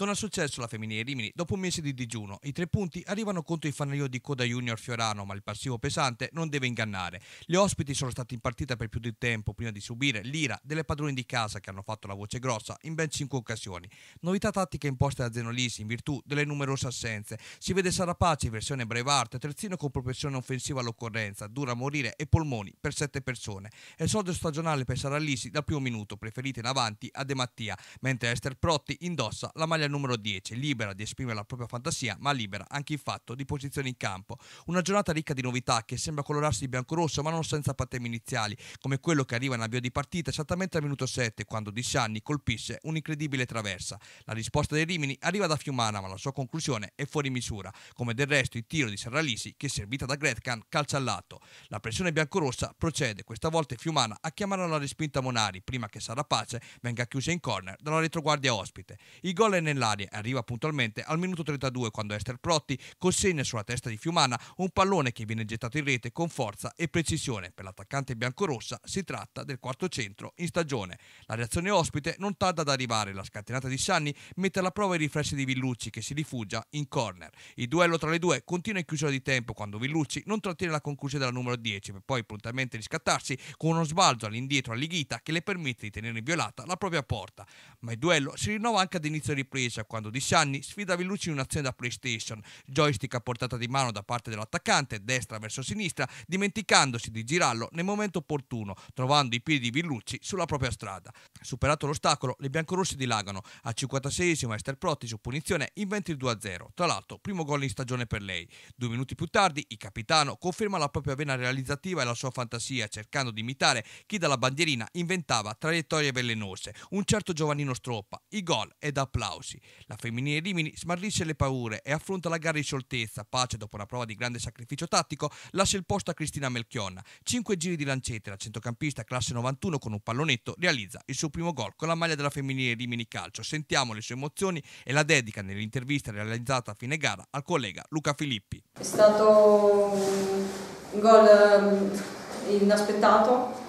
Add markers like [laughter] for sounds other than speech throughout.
Non ha successo la Femminile Rimini dopo un mese di digiuno. I tre punti arrivano contro il fanaglio di coda Junior Fiorano, ma il passivo pesante non deve ingannare. Gli ospiti sono stati in partita per più di tempo prima di subire l'ira delle padroni di casa che hanno fatto la voce grossa in ben cinque occasioni. Novità tattica imposta da Zenolisi in virtù delle numerose assenze. Si vede Sarapaci, versione Brevart, terzino con propensione offensiva all'occorrenza, dura a morire e polmoni per sette persone. È esordio stagionale per Saralisi dal primo minuto, preferita in avanti a De Mattia, mentre Esther Protti indossa la maglia il numero 10, libera di esprimere la propria fantasia, ma libera anche in fatto di posizione in campo. Una giornata ricca di novità che sembra colorarsi di biancorosso, ma non senza patemi iniziali, come quello che arriva in avvio di partita esattamente al minuto 7, quando Di Sanni colpisce un'incredibile traversa. La risposta dei Rimini arriva da Fiumana, ma la sua conclusione è fuori misura, come del resto il tiro di Serralisi che, servita da Gretkan, calcia al lato. La pressione biancorossa procede, questa volta Fiumana a chiamare alla respinta Monari, prima che Sarapace venga chiusa in corner dalla retroguardia ospite. Il gol è nel e arriva puntualmente al minuto 32 quando Esther Protti consegna sulla testa di Fiumana un pallone che viene gettato in rete con forza e precisione. Per l'attaccante biancorossa si tratta del quarto centro in stagione. La reazione ospite non tarda ad arrivare, la scatenata di Sanni mette alla prova i riflessi di Villucci che si rifugia in corner. Il duello tra le due continua in chiusura di tempo quando Villucci non trattiene la conclusione della numero 10 per poi prontamente riscattarsi con uno sbalzo all'indietro a Lighita che le permette di tenere inviolata la propria porta. Ma il duello si rinnova anche ad inizio ripresa difesa quando Discianni sfida Villucci in un'azione da PlayStation, joystick a portata di mano da parte dell'attaccante, destra verso sinistra, dimenticandosi di girarlo nel momento opportuno, trovando i piedi di Villucci sulla propria strada. Superato l'ostacolo, le biancorossi dilagano. Al 56esimo Esther Protti su punizione inventa il 2-0, tra l'altro primo gol in stagione per lei. Due minuti più tardi il capitano conferma la propria vena realizzativa e la sua fantasia cercando di imitare chi dalla bandierina inventava traiettorie velenose, un certo giovanino Stroppa. Il gol è da applausi amici. La femminile Rimini smarrisce le paure e affronta la gara in scioltezza. Pace, dopo una prova di grande sacrificio tattico, lascia il posto a Cristina Melchionna. Cinque giri di lancette, la centrocampista classe 91 con un pallonetto realizza il suo primo gol con la maglia della femminile Rimini Calcio. Sentiamo le sue emozioni e la dedica nell'intervista realizzata a fine gara al collega Luca Filippi. È stato un gol ehm, inaspettato.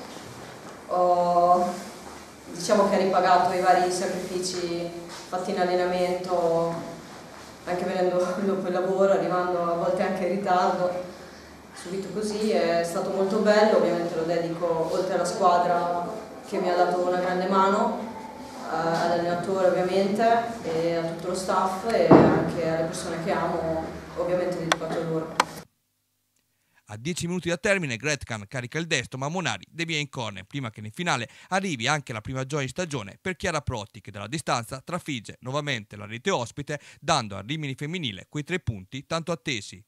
Oh, diciamo che ha ripagato i vari sacrifici fatti in allenamento anche venendo [laughs] dopo il lavoro, arrivando a volte anche in ritardo, subito così, è stato molto bello, ovviamente lo dedico oltre alla squadra che mi ha dato una grande mano, eh, all'allenatore ovviamente e a tutto lo staff e anche alle persone che amo, ovviamente dedicato a loro. A 10 minuti da termine Gretkan carica il destro ma Monari devia in corner prima che in finale arrivi anche la prima gioia in stagione per Chiara Protti che dalla distanza trafigge nuovamente la rete ospite dando al Rimini femminile quei tre punti tanto attesi.